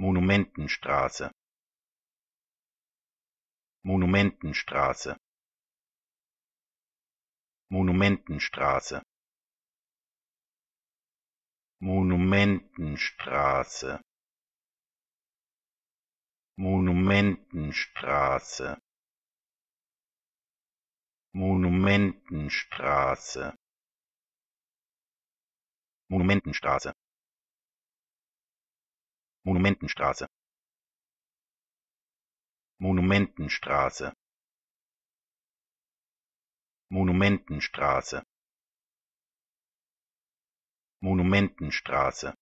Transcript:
Monumentenstraße Monumentenstraße Monumentenstraße Monumentenstraße Monumentenstraße Monumentenstraße Monumentenstraße monumentenstraße monumentenstraße monumentenstraße monumentenstraße